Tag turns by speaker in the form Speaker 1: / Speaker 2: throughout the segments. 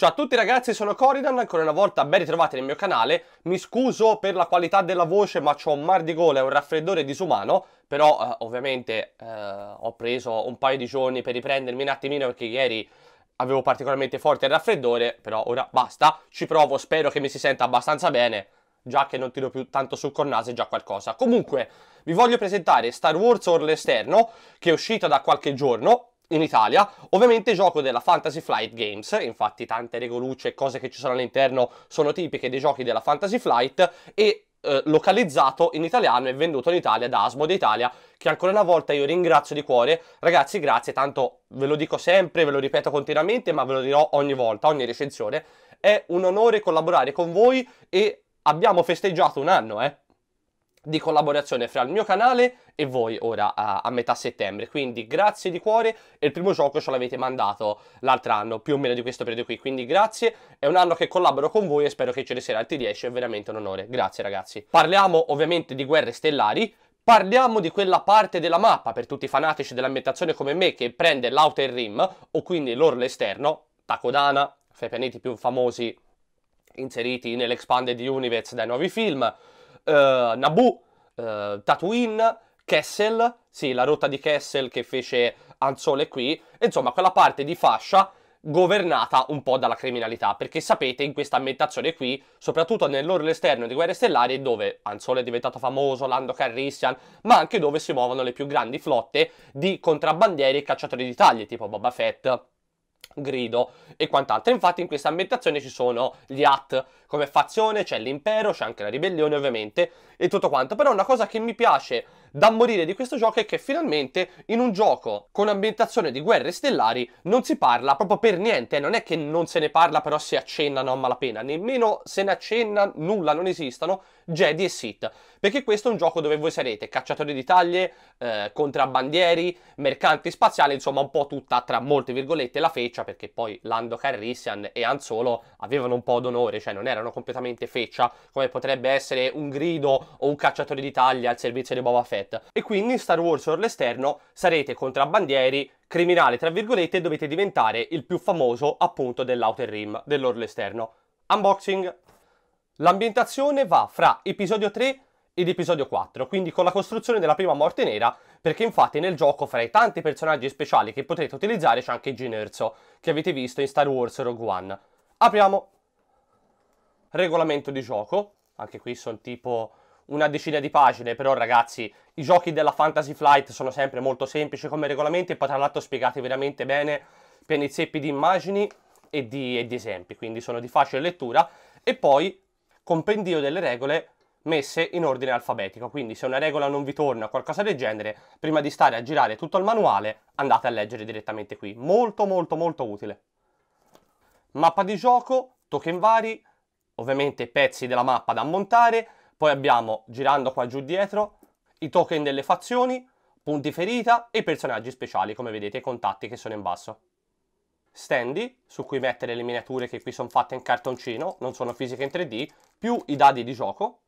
Speaker 1: Ciao a tutti ragazzi, sono Coridan, ancora una volta ben ritrovati nel mio canale. Mi scuso per la qualità della voce, ma ho un mar di gola e un raffreddore disumano. Però eh, ovviamente eh, ho preso un paio di giorni per riprendermi un attimino perché ieri avevo particolarmente forte il raffreddore. Però ora basta, ci provo, spero che mi si senta abbastanza bene. Già che non tiro più tanto sul cornase, già qualcosa. Comunque, vi voglio presentare Star Wars Orlo Esterno, che è uscito da qualche giorno in Italia, ovviamente gioco della Fantasy Flight Games, infatti tante regolucce e cose che ci sono all'interno sono tipiche dei giochi della Fantasy Flight e eh, localizzato in italiano e venduto in Italia da Asmode Italia che ancora una volta io ringrazio di cuore ragazzi grazie tanto ve lo dico sempre ve lo ripeto continuamente ma ve lo dirò ogni volta ogni recensione è un onore collaborare con voi e abbiamo festeggiato un anno eh di collaborazione fra il mio canale e voi ora a, a metà settembre. Quindi grazie di cuore e il primo gioco ce l'avete mandato l'altro anno, più o meno di questo periodo qui. Quindi grazie, è un anno che collaboro con voi e spero che ce ne siano altri 10, è veramente un onore. Grazie ragazzi. Parliamo ovviamente di guerre stellari. Parliamo di quella parte della mappa per tutti i fanatici dell'ambientazione come me che prende l'outer rim o quindi l'orlo esterno, Takodana, fra i pianeti più famosi inseriti nell'Expanded Universe dai nuovi film, eh, Naboo, eh, Tatooine, Kessel, sì, la rotta di Kessel che fece Anzole qui, insomma quella parte di fascia governata un po' dalla criminalità, perché sapete in questa ambientazione qui, soprattutto nell'orlo esterno di Guerre Stellari, dove Anzole è diventato famoso, Lando Carrissian, ma anche dove si muovono le più grandi flotte di contrabbandieri e cacciatori di taglie, tipo Boba Fett, grido e quant'altro. Infatti in questa ambientazione ci sono gli At come fazione, c'è l'impero, c'è anche la ribellione ovviamente e tutto quanto. Però una cosa che mi piace da morire di questo gioco è che finalmente in un gioco con ambientazione di guerre stellari non si parla proprio per niente, non è che non se ne parla però si accennano a malapena, nemmeno se ne accenna nulla, non esistono Jedi e Sith, perché questo è un gioco dove voi sarete cacciatori di taglie, eh, contrabbandieri, mercanti spaziali, insomma un po' tutta tra molte virgolette la feccia, perché poi Lando Carrissian e Han Solo avevano un po' d'onore, cioè non erano completamente feccia come potrebbe essere un grido o un cacciatore di taglie al servizio di Boba Fett Fett e quindi in Star Wars o all'esterno sarete contrabbandieri, criminali tra virgolette e dovete diventare il più famoso appunto dell'Outer Rim, dell'orlo esterno. Unboxing! L'ambientazione va fra episodio 3 ed episodio 4, quindi con la costruzione della prima morte nera, perché infatti nel gioco fra i tanti personaggi speciali che potrete utilizzare c'è anche Gin Erso, che avete visto in Star Wars Rogue One. Apriamo! Regolamento di gioco, anche qui sono tipo una decina di pagine, però ragazzi, i giochi della Fantasy Flight sono sempre molto semplici come regolamenti e poi tra l'altro spiegati veramente bene pieni zeppi di immagini e di, e di esempi, quindi sono di facile lettura. E poi compendio delle regole messe in ordine alfabetico, quindi se una regola non vi torna o qualcosa del genere, prima di stare a girare tutto il manuale andate a leggere direttamente qui, molto molto molto utile. Mappa di gioco, token vari, ovviamente pezzi della mappa da montare poi abbiamo, girando qua giù dietro, i token delle fazioni, punti ferita e i personaggi speciali, come vedete i contatti che sono in basso. Standy, su cui mettere le miniature che qui sono fatte in cartoncino, non sono fisiche in 3D, più i dadi di gioco.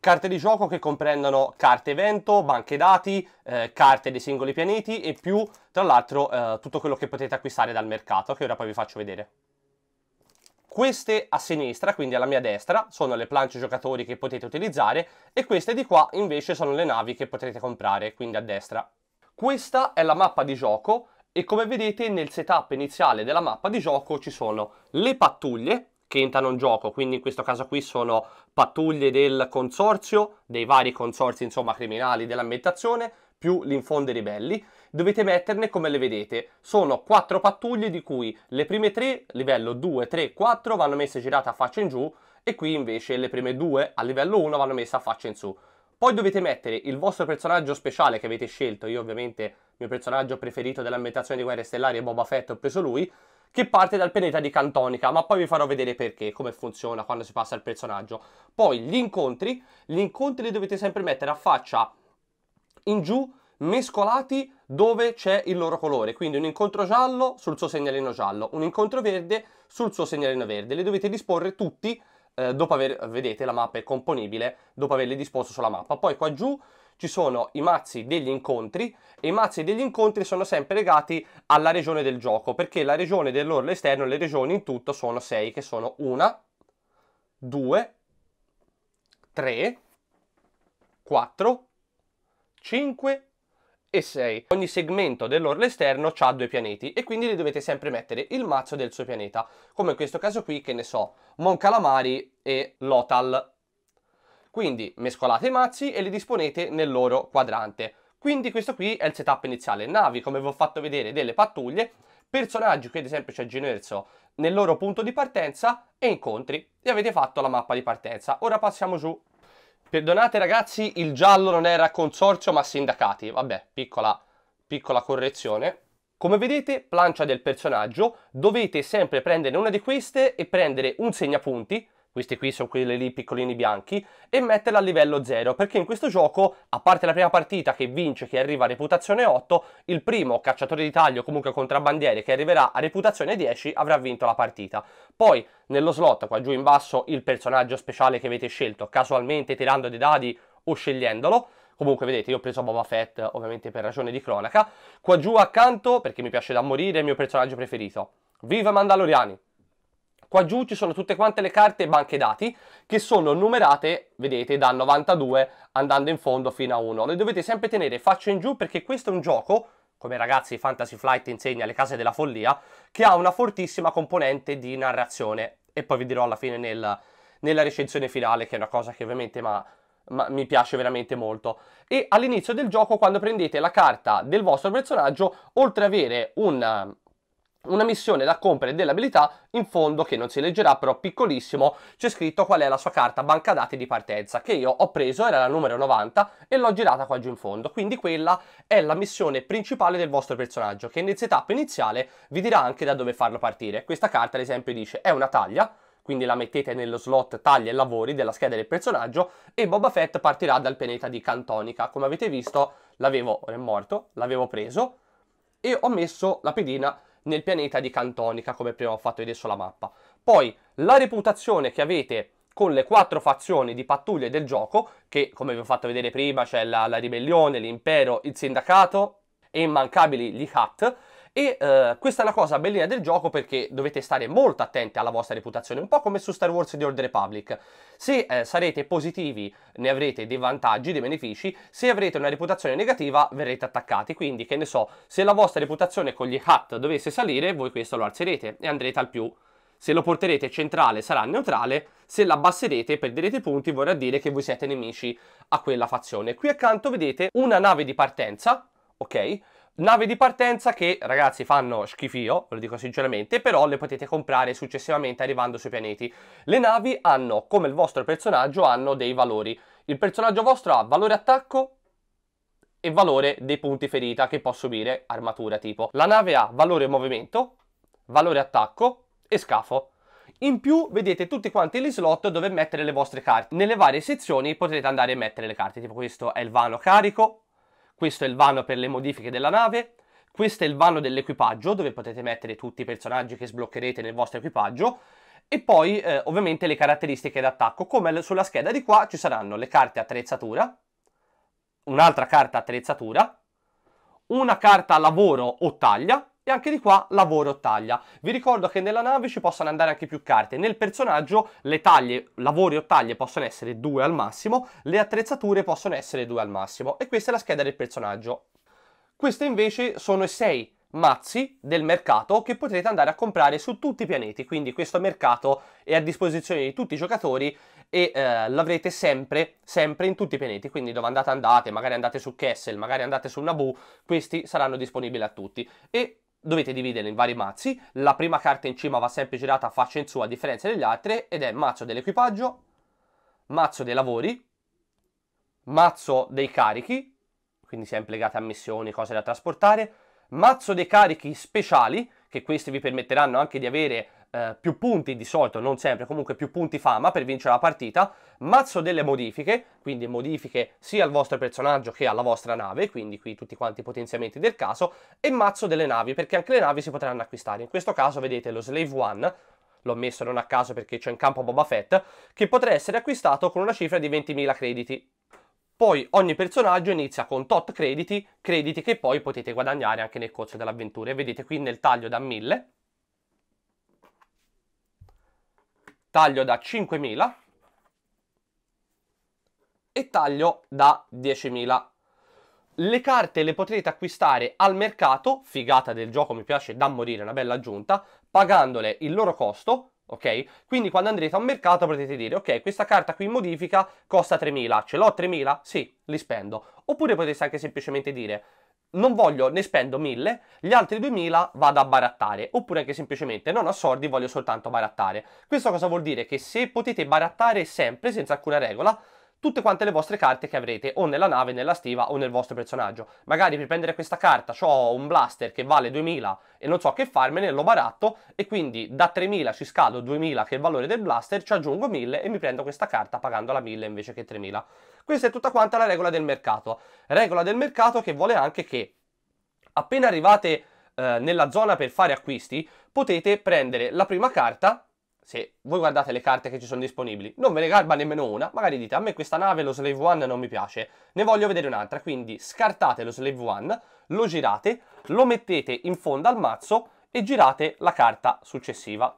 Speaker 1: Carte di gioco che comprendono carte evento, banche dati, eh, carte dei singoli pianeti e più, tra l'altro, eh, tutto quello che potete acquistare dal mercato, che ora poi vi faccio vedere. Queste a sinistra, quindi alla mia destra, sono le planche giocatori che potete utilizzare e queste di qua invece sono le navi che potrete comprare, quindi a destra. Questa è la mappa di gioco e come vedete nel setup iniziale della mappa di gioco ci sono le pattuglie che entrano in gioco, quindi in questo caso qui sono pattuglie del consorzio, dei vari consorzi insomma criminali dell'ambientazione, più l'infonde ribelli, dovete metterne come le vedete. Sono quattro pattuglie di cui le prime tre, livello 2, 3, 4, vanno messe girate a faccia in giù e qui invece le prime due a livello 1 vanno messe a faccia in su. Poi dovete mettere il vostro personaggio speciale che avete scelto, io ovviamente il mio personaggio preferito dell'ambientazione di Guerre Stellari è Boba Fett, ho preso lui, che parte dal pianeta di Cantonica, ma poi vi farò vedere perché, come funziona quando si passa al personaggio. Poi gli incontri, gli incontri li dovete sempre mettere a faccia in giù mescolati dove c'è il loro colore, quindi un incontro giallo sul suo segnalino giallo, un incontro verde sul suo segnalino verde, li dovete disporre tutti eh, dopo aver, vedete la mappa è componibile, dopo averli disposto sulla mappa, poi qua giù ci sono i mazzi degli incontri e i mazzi degli incontri sono sempre legati alla regione del gioco, perché la regione dell'orlo esterno, le regioni in tutto sono 6, che sono 1, 2, 3, 4, 5 e 6. Ogni segmento dell'orlo esterno ha due pianeti e quindi li dovete sempre mettere il mazzo del suo pianeta, come in questo caso qui che ne so, Mon Calamari e Lotal. Quindi mescolate i mazzi e li disponete nel loro quadrante. Quindi questo qui è il setup iniziale, navi come vi ho fatto vedere delle pattuglie, personaggi qui ad esempio c'è Ginerso nel loro punto di partenza e incontri e avete fatto la mappa di partenza. Ora passiamo giù Perdonate ragazzi, il giallo non era consorzio ma sindacati. Vabbè, piccola, piccola correzione. Come vedete, plancia del personaggio, dovete sempre prendere una di queste e prendere un segnapunti questi qui sono quelli lì piccolini bianchi, e metterla a livello 0, perché in questo gioco, a parte la prima partita che vince, che arriva a reputazione 8, il primo cacciatore di taglio, comunque contrabbandiere, che arriverà a reputazione 10, avrà vinto la partita. Poi, nello slot, qua giù in basso, il personaggio speciale che avete scelto, casualmente tirando dei dadi o scegliendolo, Comunque, vedete, io ho preso Boba Fett, ovviamente per ragione di cronaca. Qua giù accanto, perché mi piace da morire, è il mio personaggio preferito. Viva Mandaloriani! Qua giù ci sono tutte quante le carte e banche dati che sono numerate, vedete, da 92 andando in fondo fino a 1. Le dovete sempre tenere faccia in giù perché questo è un gioco, come ragazzi Fantasy Flight insegna le case della follia, che ha una fortissima componente di narrazione. E poi vi dirò alla fine nel, nella recensione finale, che è una cosa che ovviamente ma, ma mi piace veramente molto. E all'inizio del gioco, quando prendete la carta del vostro personaggio, oltre ad avere un, una missione da compiere dell'abilità in fondo che non si leggerà però piccolissimo c'è scritto qual è la sua carta banca dati di partenza che io ho preso era la numero 90 e l'ho girata qua giù in fondo quindi quella è la missione principale del vostro personaggio che nel setup iniziale vi dirà anche da dove farlo partire questa carta ad esempio dice è una taglia quindi la mettete nello slot taglia e lavori della scheda del personaggio e Boba Fett partirà dal pianeta di Cantonica. Come avete visto l'avevo, è morto, l'avevo preso e ho messo la pedina nel pianeta di Cantonica, come prima ho fatto vedere sulla mappa. Poi la reputazione che avete con le quattro fazioni di pattuglie del gioco, che come vi ho fatto vedere prima c'è la, la ribellione, l'impero, il sindacato e immancabili gli Hat, e eh, questa è la cosa bellina del gioco perché dovete stare molto attenti alla vostra reputazione, un po' come su Star Wars The Old Republic. Se eh, sarete positivi ne avrete dei vantaggi, dei benefici, se avrete una reputazione negativa verrete attaccati, quindi che ne so, se la vostra reputazione con gli hat dovesse salire, voi questo lo alzerete e andrete al più. Se lo porterete centrale sarà neutrale, se l'abbasserete perderete punti vorrà dire che voi siete nemici a quella fazione. Qui accanto vedete una nave di partenza, ok? Nave di partenza che, ragazzi, fanno schifio, ve lo dico sinceramente, però le potete comprare successivamente arrivando sui pianeti. Le navi hanno, come il vostro personaggio, hanno dei valori. Il personaggio vostro ha valore attacco e valore dei punti ferita che può subire armatura tipo. La nave ha valore movimento, valore attacco e scafo. In più vedete tutti quanti gli slot dove mettere le vostre carte. Nelle varie sezioni potrete andare a mettere le carte, tipo questo è il vano carico, questo è il vano per le modifiche della nave, questo è il vano dell'equipaggio dove potete mettere tutti i personaggi che sbloccherete nel vostro equipaggio e poi eh, ovviamente le caratteristiche d'attacco, come sulla scheda di qua ci saranno le carte attrezzatura, un'altra carta attrezzatura, una carta lavoro o taglia, e anche di qua lavoro taglia. Vi ricordo che nella nave ci possono andare anche più carte, nel personaggio le taglie, lavori o taglie possono essere due al massimo, le attrezzature possono essere due al massimo e questa è la scheda del personaggio. Queste invece sono i sei mazzi del mercato che potrete andare a comprare su tutti i pianeti, quindi questo mercato è a disposizione di tutti i giocatori e eh, l'avrete sempre, sempre in tutti i pianeti, quindi dove andate andate, magari andate su Kessel, magari andate su Naboo, questi saranno disponibili a tutti e dovete dividere in vari mazzi, la prima carta in cima va sempre girata faccia in su a differenza delle altre ed è mazzo dell'equipaggio, mazzo dei lavori, mazzo dei carichi, quindi sempre legate a missioni, cose da trasportare, mazzo dei carichi speciali che questi vi permetteranno anche di avere eh, più punti di solito, non sempre, comunque più punti fama per vincere la partita, mazzo delle modifiche, quindi modifiche sia al vostro personaggio che alla vostra nave, quindi qui tutti quanti i potenziamenti del caso, e mazzo delle navi, perché anche le navi si potranno acquistare. In questo caso vedete lo Slave One, l'ho messo non a caso perché c'è in campo Boba Fett, che potrà essere acquistato con una cifra di 20.000 crediti. Poi ogni personaggio inizia con tot crediti, crediti che poi potete guadagnare anche nel corso dell'avventura. vedete qui nel taglio da 1000, taglio da 5000 e taglio da 10.000. Le carte le potrete acquistare al mercato, figata del gioco mi piace da morire, una bella aggiunta, pagandole il loro costo ok? Quindi quando andrete a un mercato potete dire, ok, questa carta qui in modifica costa 3.000, ce l'ho 3.000? Sì, li spendo. Oppure potete anche semplicemente dire, non voglio, ne spendo 1.000, gli altri 2.000 vado a barattare, oppure anche semplicemente non ho soldi, voglio soltanto barattare. Questo cosa vuol dire? Che se potete barattare sempre, senza alcuna regola, tutte quante le vostre carte che avrete o nella nave, nella stiva o nel vostro personaggio. Magari per prendere questa carta ho un blaster che vale 2000 e non so che farmene, lo baratto e quindi da 3000 ci scalo 2000 che è il valore del blaster, ci aggiungo 1000 e mi prendo questa carta pagandola 1000 invece che 3000. Questa è tutta quanta la regola del mercato. Regola del mercato che vuole anche che appena arrivate eh, nella zona per fare acquisti potete prendere la prima carta se voi guardate le carte che ci sono disponibili, non ve ne garba nemmeno una, magari dite a me questa nave lo Slave One, non mi piace, ne voglio vedere un'altra, quindi scartate lo Slave One, lo girate, lo mettete in fondo al mazzo e girate la carta successiva.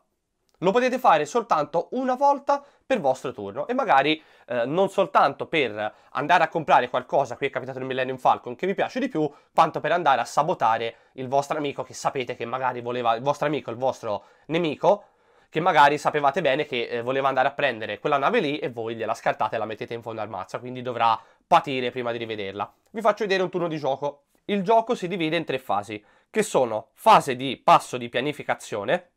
Speaker 1: Lo potete fare soltanto una volta per vostro turno e magari eh, non soltanto per andare a comprare qualcosa, qui è capitato il Millennium Falcon, che vi piace di più, quanto per andare a sabotare il vostro amico che sapete che magari voleva, il vostro amico, il vostro nemico, che magari sapevate bene che eh, voleva andare a prendere quella nave lì e voi gliela scartate e la mettete in fondo al mazzo, quindi dovrà patire prima di rivederla. Vi faccio vedere un turno di gioco. Il gioco si divide in tre fasi, che sono fase di passo di pianificazione,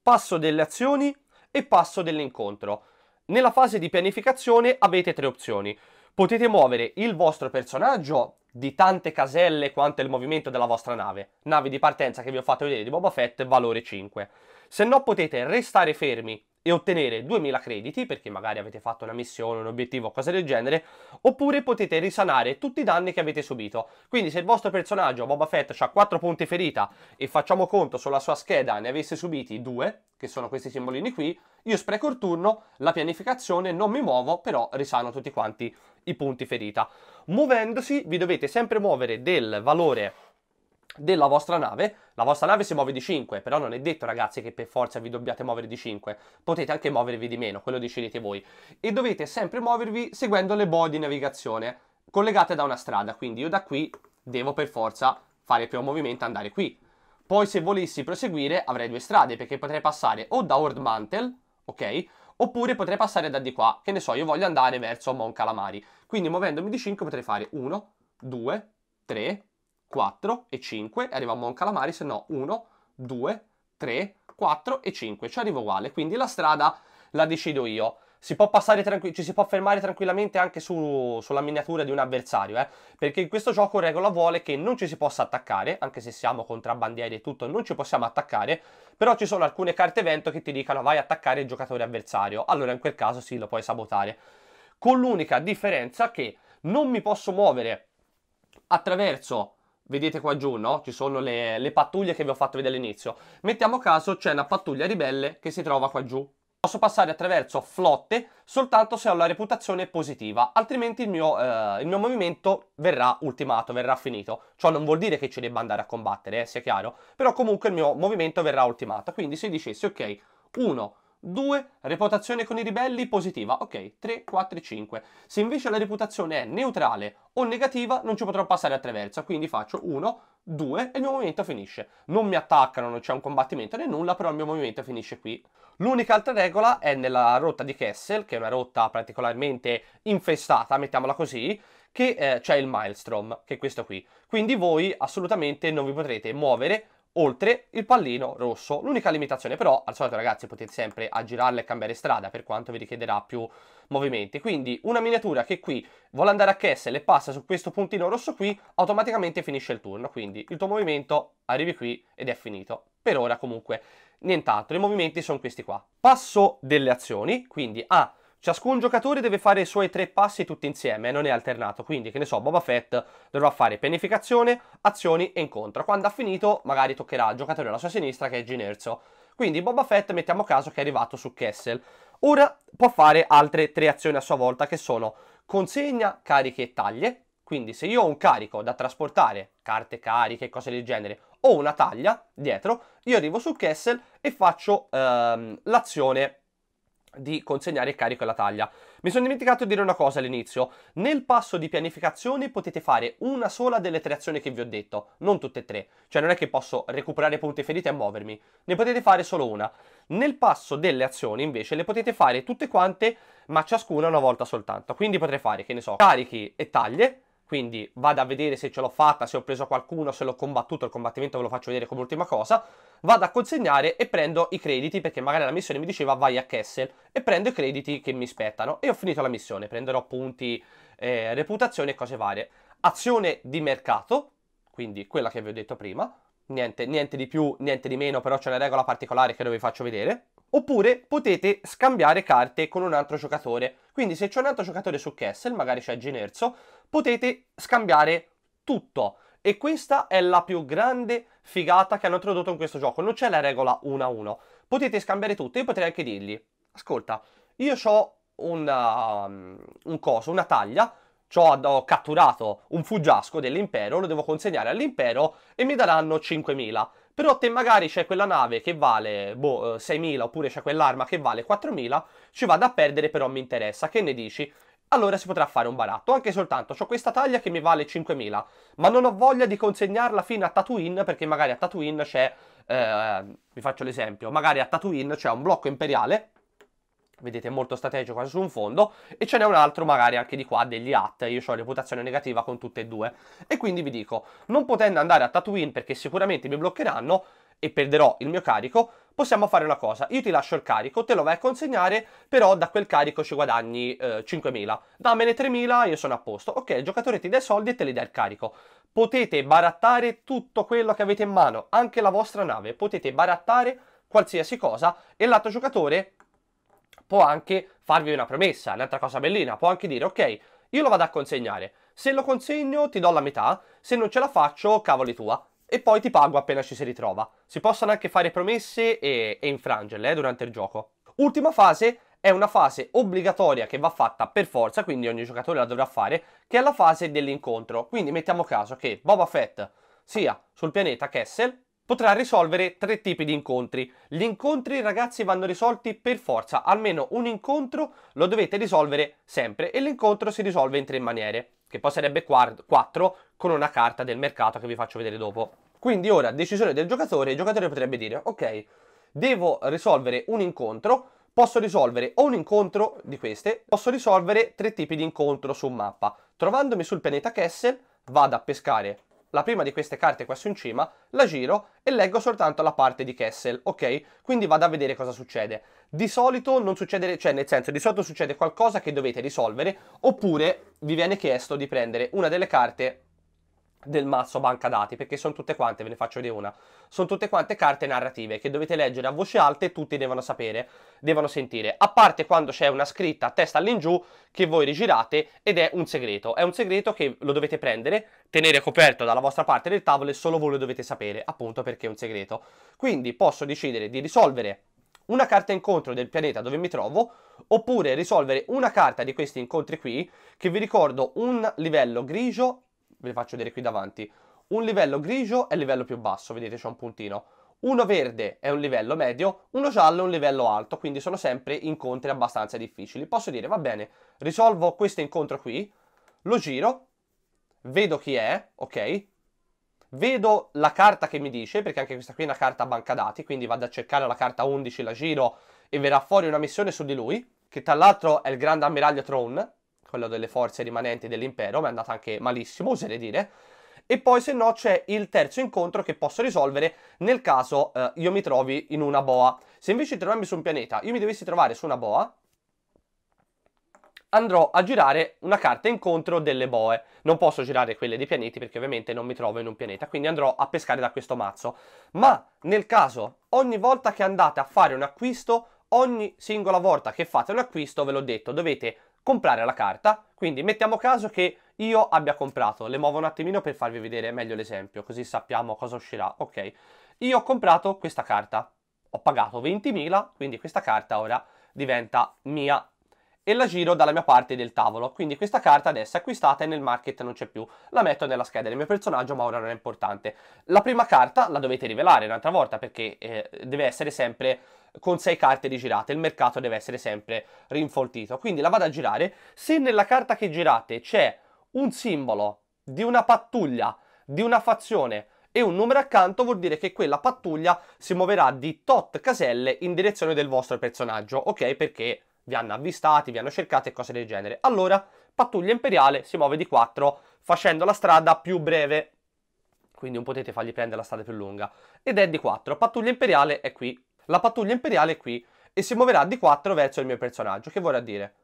Speaker 1: passo delle azioni e passo dell'incontro. Nella fase di pianificazione avete tre opzioni. Potete muovere il vostro personaggio di tante caselle quanto è il movimento della vostra nave. Nave di partenza che vi ho fatto vedere di Boba Fett, valore 5. Se no potete restare fermi e ottenere 2000 crediti perché magari avete fatto una missione, un obiettivo o cose del genere, oppure potete risanare tutti i danni che avete subito. Quindi se il vostro personaggio Boba Fett ha 4 punti ferita e facciamo conto sulla sua scheda ne avesse subiti 2, che sono questi simbolini qui, io spreco il turno, la pianificazione, non mi muovo, però risano tutti quanti i punti ferita. Muovendosi vi dovete sempre muovere del valore della vostra nave, la vostra nave si muove di 5, però non è detto ragazzi che per forza vi dobbiate muovere di 5, potete anche muovervi di meno, quello decidete voi, e dovete sempre muovervi seguendo le boe di navigazione collegate da una strada, quindi io da qui devo per forza fare il primo movimento e andare qui. Poi se volessi proseguire avrei due strade, perché potrei passare o da Ord Mantle, ok, oppure potrei passare da di qua, che ne so, io voglio andare verso Mon Calamari, quindi muovendomi di 5 potrei fare 1, 2, 3, 4 e 5, arriviamo a un calamari, se no 1, 2, 3, 4 e 5, ci arrivo uguale, quindi la strada la decido io. Si può passare ci si può fermare tranquillamente anche su, sulla miniatura di un avversario, eh? perché in questo gioco regola vuole che non ci si possa attaccare, anche se siamo contrabbandieri e tutto, non ci possiamo attaccare, però ci sono alcune carte evento che ti dicono vai a attaccare il giocatore avversario, allora in quel caso sì, lo puoi sabotare. Con l'unica differenza che non mi posso muovere attraverso vedete qua giù, no? Ci sono le, le pattuglie che vi ho fatto vedere all'inizio. Mettiamo caso c'è una pattuglia ribelle che si trova qua giù. Posso passare attraverso flotte soltanto se ho la reputazione positiva, altrimenti il mio, eh, il mio movimento verrà ultimato, verrà finito. Ciò non vuol dire che ci debba andare a combattere, eh, sia chiaro, però comunque il mio movimento verrà ultimato. Quindi se dicessi, ok, 1, 2, reputazione con i ribelli positiva, ok, 3, 4, 5. Se invece la reputazione è neutrale o negativa non ci potrò passare attraverso, quindi faccio 1, 2 e il mio movimento finisce. Non mi attaccano, non c'è un combattimento né nulla, però il mio movimento finisce qui. L'unica altra regola è nella rotta di Kessel, che è una rotta particolarmente infestata, mettiamola così, che eh, c'è il Maelstrom, che è questo qui. Quindi voi assolutamente non vi potrete muovere oltre il pallino rosso. L'unica limitazione però, al solito ragazzi, potete sempre aggirarla e cambiare strada per quanto vi richiederà più movimenti. Quindi una miniatura che qui vuole andare a Kessel e passa su questo puntino rosso qui, automaticamente finisce il turno. Quindi il tuo movimento arrivi qui ed è finito. Per ora comunque nient'altro, i movimenti sono questi qua. Passo delle azioni, quindi A Ciascun giocatore deve fare i suoi tre passi tutti insieme, non è alternato, quindi che ne so, Boba Fett dovrà fare pianificazione, azioni e incontro. Quando ha finito, magari toccherà al giocatore alla sua sinistra che è Ginerzo. Quindi Boba Fett, mettiamo caso che è arrivato su Kessel. Ora può fare altre tre azioni a sua volta che sono consegna, cariche e taglie. Quindi se io ho un carico da trasportare, carte cariche, cose del genere, o una taglia dietro, io arrivo su Kessel e faccio ehm, l'azione di consegnare il carico e la taglia. Mi sono dimenticato di dire una cosa all'inizio. Nel passo di pianificazione potete fare una sola delle tre azioni che vi ho detto, non tutte e tre. Cioè non è che posso recuperare punti feriti e muovermi. Ne potete fare solo una. Nel passo delle azioni invece le potete fare tutte quante, ma ciascuna una volta soltanto. Quindi potrei fare, che ne so, carichi e taglie, quindi vado a vedere se ce l'ho fatta, se ho preso qualcuno, se l'ho combattuto, il combattimento ve lo faccio vedere come ultima cosa, vado a consegnare e prendo i crediti perché magari la missione mi diceva vai a Kessel e prendo i crediti che mi spettano e ho finito la missione, prenderò punti, eh, reputazione e cose varie. Azione di mercato, quindi quella che vi ho detto prima, niente, niente di più, niente di meno, però c'è una regola particolare che non vi faccio vedere, Oppure potete scambiare carte con un altro giocatore. Quindi se c'è un altro giocatore su Kessel, magari c'è Generzo, potete scambiare tutto. E questa è la più grande figata che hanno introdotto in questo gioco. Non c'è la regola 1 1. Potete scambiare tutto. e potrei anche dirgli, ascolta, io ho um, un coso, una taglia, cioè, ho catturato un fuggiasco dell'impero, lo devo consegnare all'impero e mi daranno 5.000. Però te magari c'è quella nave che vale boh, 6.000 eh, oppure c'è quell'arma che vale 4.000, ci vado a perdere però mi interessa, che ne dici? Allora si potrà fare un baratto, anche soltanto ho questa taglia che mi vale 5.000, ma non ho voglia di consegnarla fino a Tatooine perché magari a Tatooine c'è, eh, vi faccio l'esempio, magari a Tatooine c'è un blocco imperiale vedete è molto strategico quasi su un fondo e ce n'è un altro magari anche di qua degli hat io ho reputazione negativa con tutte e due e quindi vi dico non potendo andare a Tatooine perché sicuramente mi bloccheranno e perderò il mio carico possiamo fare una cosa io ti lascio il carico te lo vai a consegnare però da quel carico ci guadagni eh, 5.000 dammene 3.000 io sono a posto ok il giocatore ti dà i soldi e te li dà il carico potete barattare tutto quello che avete in mano anche la vostra nave potete barattare qualsiasi cosa e l'altro giocatore può anche farvi una promessa, un'altra cosa bellina, può anche dire ok, io lo vado a consegnare, se lo consegno ti do la metà, se non ce la faccio cavoli tua, e poi ti pago appena ci si ritrova. Si possono anche fare promesse e, e infrangerle eh, durante il gioco. Ultima fase è una fase obbligatoria che va fatta per forza, quindi ogni giocatore la dovrà fare, che è la fase dell'incontro. Quindi mettiamo caso che Boba Fett sia sul pianeta Kessel potrà risolvere tre tipi di incontri. Gli incontri ragazzi vanno risolti per forza, almeno un incontro lo dovete risolvere sempre e l'incontro si risolve in tre maniere, che poi sarebbe 4 con una carta del mercato che vi faccio vedere dopo. Quindi ora, decisione del giocatore, il giocatore potrebbe dire ok, devo risolvere un incontro, posso risolvere o un incontro di queste, posso risolvere tre tipi di incontro su mappa. Trovandomi sul pianeta Kessel vado a pescare la prima di queste carte qua su in cima, la giro e leggo soltanto la parte di Kessel, ok? Quindi vado a vedere cosa succede. Di solito non succede, cioè nel senso, di solito succede qualcosa che dovete risolvere, oppure vi viene chiesto di prendere una delle carte del mazzo banca dati perché sono tutte quante, ve ne faccio vedere una, sono tutte quante carte narrative che dovete leggere a voce alta e tutti devono sapere, devono sentire, a parte quando c'è una scritta a testa all'ingiù che voi rigirate ed è un segreto, è un segreto che lo dovete prendere, tenere coperto dalla vostra parte del tavolo e solo voi lo dovete sapere, appunto perché è un segreto. Quindi posso decidere di risolvere una carta incontro del pianeta dove mi trovo, oppure risolvere una carta di questi incontri qui, che vi ricordo un livello grigio ve le faccio vedere qui davanti. Un livello grigio è il livello più basso, vedete c'è un puntino. Uno verde è un livello medio, uno giallo è un livello alto, quindi sono sempre incontri abbastanza difficili. Posso dire, va bene, risolvo questo incontro qui, lo giro, vedo chi è, ok? Vedo la carta che mi dice, perché anche questa qui è una carta banca dati, quindi vado a cercare la carta 11, la giro e verrà fuori una missione su di lui, che tra l'altro è il grande ammiraglio Throne, quello delle forze rimanenti dell'impero, ma è andata anche malissimo, oserei dire. E poi se no c'è il terzo incontro che posso risolvere nel caso eh, io mi trovi in una boa. Se invece di trovarmi su un pianeta io mi dovessi trovare su una boa, andrò a girare una carta incontro delle boe. Non posso girare quelle dei pianeti perché ovviamente non mi trovo in un pianeta, quindi andrò a pescare da questo mazzo. Ma nel caso, ogni volta che andate a fare un acquisto, ogni singola volta che fate un acquisto, ve l'ho detto, dovete comprare la carta. Quindi mettiamo caso che io abbia comprato, le muovo un attimino per farvi vedere meglio l'esempio, così sappiamo cosa uscirà. Ok, io ho comprato questa carta, ho pagato 20.000, quindi questa carta ora diventa mia e la giro dalla mia parte del tavolo. Quindi questa carta adesso è acquistata e nel market non c'è più. La metto nella scheda del mio personaggio, ma ora non è importante. La prima carta la dovete rivelare un'altra volta perché eh, deve essere sempre con 6 carte rigirate, il mercato deve essere sempre rinfoltito. Quindi la vado a girare, se nella carta che girate c'è un simbolo di una pattuglia, di una fazione e un numero accanto vuol dire che quella pattuglia si muoverà di tot caselle in direzione del vostro personaggio, ok? Perché vi hanno avvistati, vi hanno cercati e cose del genere. Allora, pattuglia imperiale si muove di 4 facendo la strada più breve, quindi non potete fargli prendere la strada più lunga, ed è di 4. Pattuglia imperiale è qui la pattuglia imperiale è qui e si muoverà di 4 verso il mio personaggio, che vorrà dire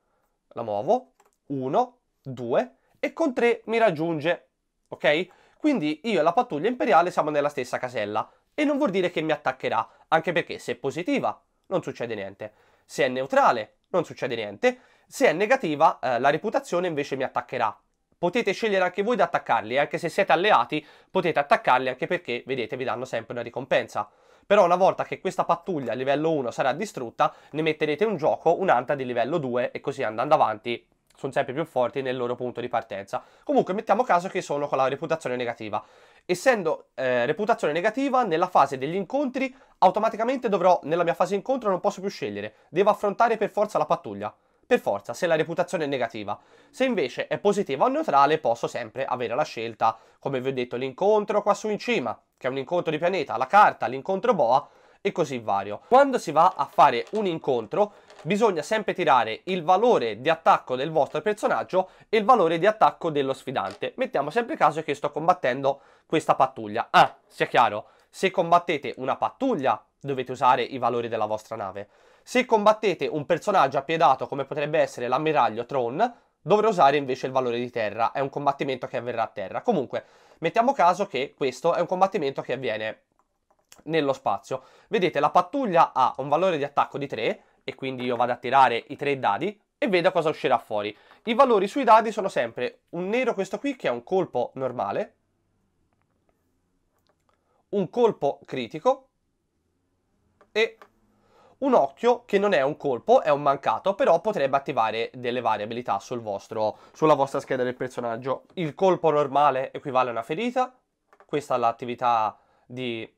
Speaker 1: la muovo, 1, 2 e con 3 mi raggiunge, ok? Quindi io e la pattuglia imperiale siamo nella stessa casella e non vuol dire che mi attaccherà, anche perché se è positiva non succede niente, se è neutrale non succede niente, se è negativa eh, la reputazione invece mi attaccherà. Potete scegliere anche voi di attaccarli, anche se siete alleati potete attaccarli anche perché, vedete, vi danno sempre una ricompensa però una volta che questa pattuglia a livello 1 sarà distrutta ne metterete in gioco un'anta di livello 2 e così andando avanti sono sempre più forti nel loro punto di partenza. Comunque mettiamo caso che sono con la reputazione negativa. Essendo eh, reputazione negativa, nella fase degli incontri automaticamente dovrò, nella mia fase incontro non posso più scegliere, devo affrontare per forza la pattuglia per forza se la reputazione è negativa. Se invece è positiva o neutrale posso sempre avere la scelta, come vi ho detto, l'incontro qua su in cima, che è un incontro di pianeta, la carta, l'incontro boa e così vario. Quando si va a fare un incontro bisogna sempre tirare il valore di attacco del vostro personaggio e il valore di attacco dello sfidante. Mettiamo sempre caso che sto combattendo questa pattuglia. Ah, sia chiaro, se combattete una pattuglia dovete usare i valori della vostra nave. Se combattete un personaggio appiedato come potrebbe essere l'ammiraglio Tron, dovrò usare invece il valore di terra, è un combattimento che avverrà a terra. Comunque, mettiamo caso che questo è un combattimento che avviene nello spazio. Vedete, la pattuglia ha un valore di attacco di 3, e quindi io vado a tirare i 3 dadi e vedo cosa uscirà fuori. I valori sui dadi sono sempre un nero questo qui che è un colpo normale, un colpo critico e un occhio che non è un colpo, è un mancato, però potrebbe attivare delle variabilità sul vostro, sulla vostra scheda del personaggio. Il colpo normale equivale a una ferita, questa è l'attività di...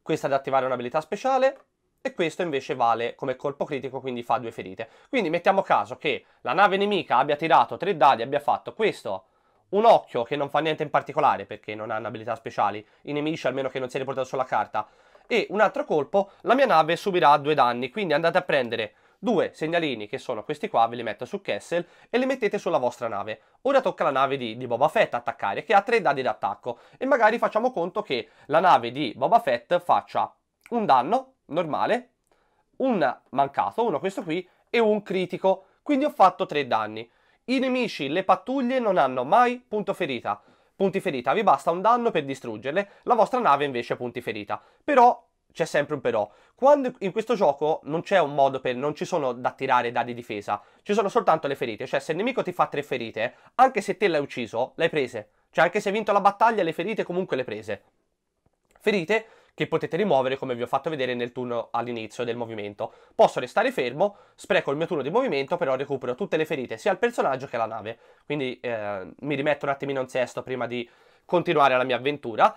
Speaker 1: questa è ad attivare un'abilità speciale, e questo invece vale come colpo critico, quindi fa due ferite. Quindi mettiamo caso che la nave nemica abbia tirato tre dadi, abbia fatto questo, un occhio che non fa niente in particolare perché non hanno abilità speciali, i nemici almeno che non si è riportato sulla carta, e un altro colpo la mia nave subirà due danni, quindi andate a prendere due segnalini che sono questi qua, ve li metto su Kessel e li mettete sulla vostra nave. Ora tocca alla nave di, di Boba Fett attaccare che ha tre dadi d'attacco e magari facciamo conto che la nave di Boba Fett faccia un danno normale, un mancato, uno questo qui, e un critico, quindi ho fatto tre danni. I nemici, le pattuglie non hanno mai punto ferita, punti ferita, vi basta un danno per distruggerle, la vostra nave invece ha punti ferita. Però c'è sempre un però. Quando in questo gioco non c'è un modo per. non ci sono da tirare dadi difesa, ci sono soltanto le ferite. Cioè, se il nemico ti fa tre ferite, anche se te l'hai ucciso, l'hai prese. Cioè, anche se hai vinto la battaglia, le ferite comunque le prese. Ferite che potete rimuovere come vi ho fatto vedere nel turno all'inizio del movimento. Posso restare fermo, spreco il mio turno di movimento, però recupero tutte le ferite sia al personaggio che alla nave. Quindi eh, mi rimetto un attimino in sesto prima di continuare la mia avventura.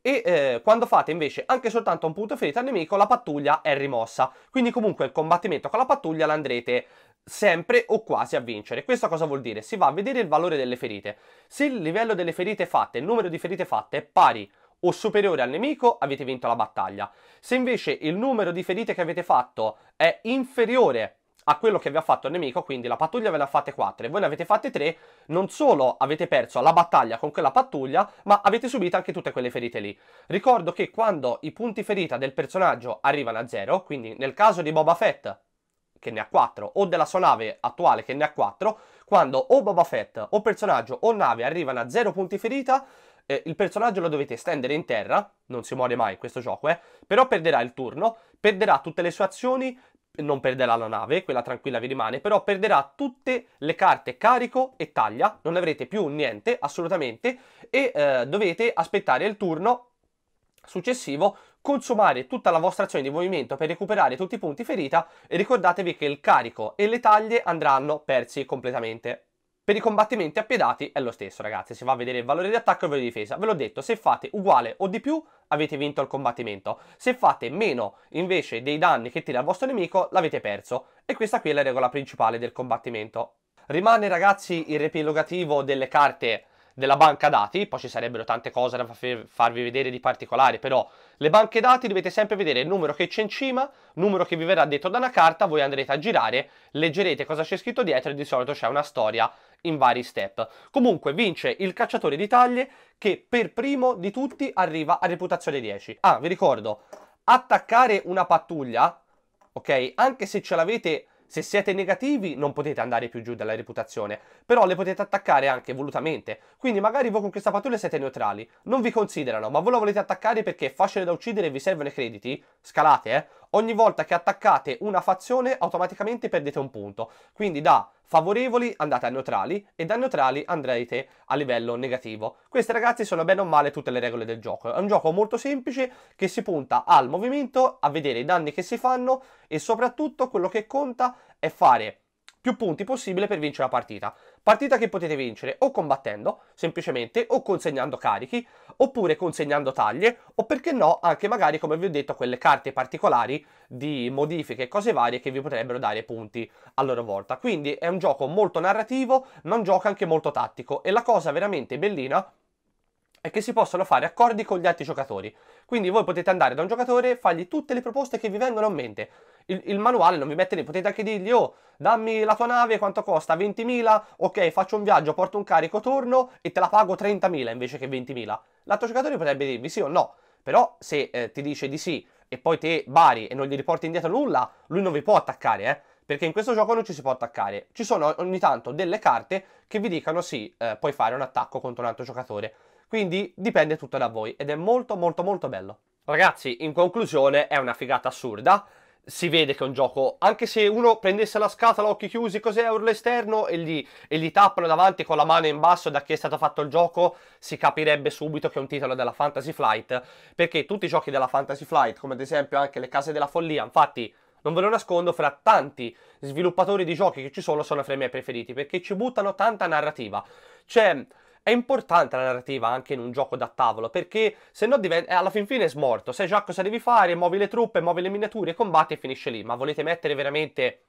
Speaker 1: E eh, quando fate invece anche soltanto un punto ferita al nemico, la pattuglia è rimossa. Quindi comunque il combattimento con la pattuglia l'andrete sempre o quasi a vincere. Questo cosa vuol dire? Si va a vedere il valore delle ferite. Se il livello delle ferite fatte, il numero di ferite fatte è pari o superiore al nemico avete vinto la battaglia. Se invece il numero di ferite che avete fatto è inferiore a quello che vi ha fatto il nemico, quindi la pattuglia ve ne ha fatte 4 e voi ne avete fatte 3, non solo avete perso la battaglia con quella pattuglia, ma avete subito anche tutte quelle ferite lì. Ricordo che quando i punti ferita del personaggio arrivano a 0, quindi nel caso di Boba Fett che ne ha 4 o della sua nave attuale che ne ha 4, quando o Boba Fett o personaggio o nave arrivano a 0 punti ferita, eh, il personaggio lo dovete stendere in terra, non si muore mai in questo gioco, eh, però perderà il turno, perderà tutte le sue azioni, non perderà la nave, quella tranquilla vi rimane, però perderà tutte le carte carico e taglia, non avrete più niente assolutamente e eh, dovete aspettare il turno successivo consumare tutta la vostra azione di movimento per recuperare tutti i punti ferita e ricordatevi che il carico e le taglie andranno persi completamente. Per i combattimenti a piedati è lo stesso, ragazzi. Si va a vedere il valore di attacco e il valore di difesa. Ve l'ho detto, se fate uguale o di più, avete vinto il combattimento. Se fate meno, invece, dei danni che tira il vostro nemico, l'avete perso. E questa qui è la regola principale del combattimento. Rimane, ragazzi, il riepilogativo delle carte della banca dati, poi ci sarebbero tante cose da farvi vedere di particolare, però le banche dati dovete sempre vedere il numero che c'è in cima, numero che vi verrà detto da una carta, voi andrete a girare, leggerete cosa c'è scritto dietro e di solito c'è una storia in vari step. Comunque vince il cacciatore di taglie che per primo di tutti arriva a reputazione 10. Ah, vi ricordo, attaccare una pattuglia, ok? Anche se ce l'avete... Se siete negativi non potete andare più giù dalla reputazione, però le potete attaccare anche volutamente. Quindi magari voi con questa pattuglia siete neutrali, non vi considerano, ma voi la volete attaccare perché è facile da uccidere e vi servono i crediti, scalate eh, Ogni volta che attaccate una fazione automaticamente perdete un punto, quindi da favorevoli andate a neutrali e da neutrali andrete a livello negativo. Queste ragazzi sono bene o male tutte le regole del gioco, è un gioco molto semplice che si punta al movimento, a vedere i danni che si fanno e soprattutto quello che conta è fare più punti possibile per vincere la partita. Partita che potete vincere o combattendo, semplicemente, o consegnando carichi, oppure consegnando taglie, o perché no, anche magari, come vi ho detto, quelle carte particolari di modifiche e cose varie che vi potrebbero dare punti a loro volta. Quindi è un gioco molto narrativo, ma un gioco anche molto tattico, e la cosa veramente bellina è che si possono fare accordi con gli altri giocatori. Quindi voi potete andare da un giocatore, e fargli tutte le proposte che vi vengono a mente, il, il manuale non vi mette lì, potete anche dirgli oh dammi la tua nave quanto costa, 20.000, ok faccio un viaggio, porto un carico, torno e te la pago 30.000 invece che 20.000. L'altro giocatore potrebbe dirvi sì o no, però se eh, ti dice di sì e poi te bari e non gli riporti indietro nulla, lui non vi può attaccare eh perché in questo gioco non ci si può attaccare. Ci sono ogni tanto delle carte che vi dicano sì, eh, puoi fare un attacco contro un altro giocatore. Quindi dipende tutto da voi ed è molto molto molto bello. Ragazzi, in conclusione è una figata assurda si vede che è un gioco, anche se uno prendesse la scatola, occhi chiusi, cos'è, urlo esterno e gli, e gli tappano davanti con la mano in basso da chi è stato fatto il gioco, si capirebbe subito che è un titolo della Fantasy Flight, perché tutti i giochi della Fantasy Flight, come ad esempio anche le Case della Follia, infatti non ve lo nascondo, fra tanti sviluppatori di giochi che ci sono, sono fra i miei preferiti, perché ci buttano tanta narrativa. C'è è importante la narrativa anche in un gioco da tavolo, perché se no diventa, eh, alla fin fine è smorto. Sai già cosa devi fare, muovi le truppe, muovi le miniature, combatti e finisce lì. Ma volete mettere veramente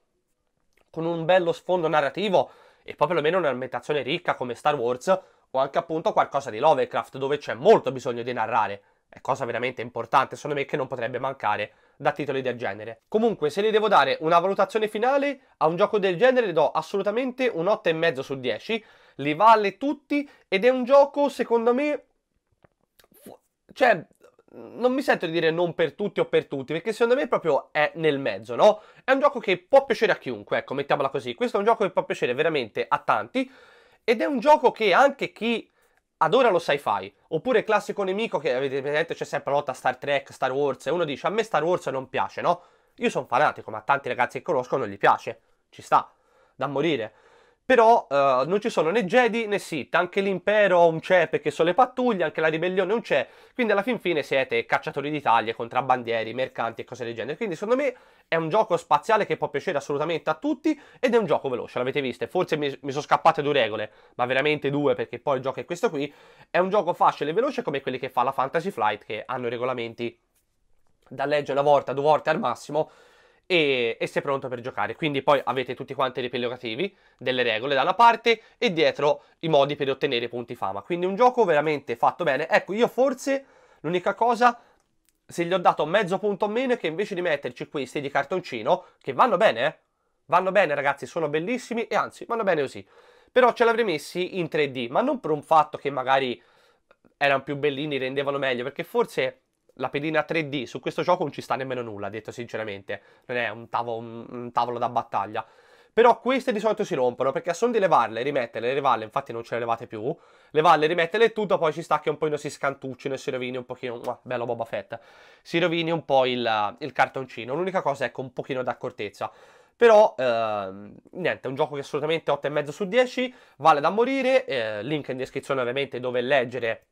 Speaker 1: con un bello sfondo narrativo e poi perlomeno un'alimentazione ricca come Star Wars o anche appunto qualcosa di Lovecraft dove c'è molto bisogno di narrare. È cosa veramente importante, secondo me, che non potrebbe mancare da titoli del genere. Comunque, se gli devo dare una valutazione finale, a un gioco del genere le do assolutamente un 8,5 su 10 li vale tutti ed è un gioco secondo me cioè non mi sento di dire non per tutti o per tutti, perché secondo me proprio è nel mezzo, no? È un gioco che può piacere a chiunque, ecco, mettiamola così. Questo è un gioco che può piacere veramente a tanti ed è un gioco che anche chi adora lo sci-fi, oppure classico nemico che avete presente c'è sempre la lotta Star Trek, Star Wars, e uno dice "A me Star Wars non piace", no? Io sono fanatico, ma a tanti ragazzi che conosco non gli piace. Ci sta da morire. Però uh, non ci sono né Jedi né Sith, anche l'impero un c'è perché sono le pattuglie, anche la ribellione un c'è, quindi alla fin fine siete cacciatori di taglie, contrabbandieri, mercanti e cose del genere. Quindi secondo me è un gioco spaziale che può piacere assolutamente a tutti ed è un gioco veloce, l'avete visto, forse mi, mi sono scappate due regole, ma veramente due perché poi il gioco è questo qui. È un gioco facile e veloce come quelli che fa la Fantasy Flight che hanno i regolamenti da leggere una volta, due volte al massimo e, e sei pronto per giocare. Quindi poi avete tutti quanti i riepilogativi delle regole da una parte e dietro i modi per ottenere punti fama. Quindi un gioco veramente fatto bene. Ecco, io forse l'unica cosa se gli ho dato mezzo punto o meno è che invece di metterci questi di cartoncino, che vanno bene, eh? vanno bene ragazzi, sono bellissimi e anzi vanno bene così. Però ce l'avrei messi in 3D, ma non per un fatto che magari erano più bellini, rendevano meglio, perché forse la pedina 3D su questo gioco non ci sta nemmeno nulla, detto sinceramente. Non è un tavolo, un, un tavolo da battaglia. Però queste di solito si rompono perché a son di levarle, rimetterle, le valle, infatti non ce le levate più. le valle, rimetterle e tutto, poi ci sta che un po' si scantuccino e si rovini un pochino, ah, bello Boba Fett, si rovini un po' il, il cartoncino. L'unica cosa, è ecco, un pochino d'accortezza. Però, ehm, niente, è un gioco che assolutamente 8,5 su 10, vale da morire, eh, link in descrizione ovviamente dove leggere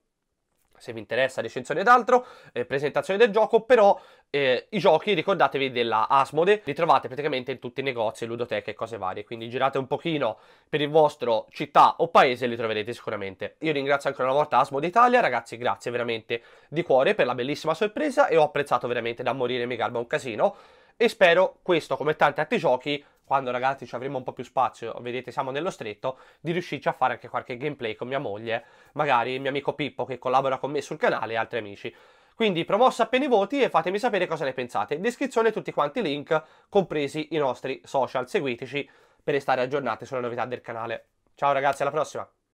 Speaker 1: se vi interessa recensione ed altro, eh, presentazione del gioco, però eh, i giochi ricordatevi della Asmode, li trovate praticamente in tutti i negozi, ludoteche e cose varie, quindi girate un pochino per il vostro città o paese e li troverete sicuramente. Io ringrazio ancora una volta Asmode Italia, ragazzi grazie veramente di cuore per la bellissima sorpresa e ho apprezzato veramente da morire, mi garba un casino e spero questo come tanti altri giochi quando ragazzi ci avremo un po' più spazio, vedete siamo nello stretto, di riuscirci a fare anche qualche gameplay con mia moglie, magari il mio amico Pippo che collabora con me sul canale e altri amici. Quindi promossa appena i voti e fatemi sapere cosa ne pensate. In descrizione tutti quanti i link, compresi i nostri social, seguiteci per restare aggiornati sulle novità del canale. Ciao ragazzi, alla prossima!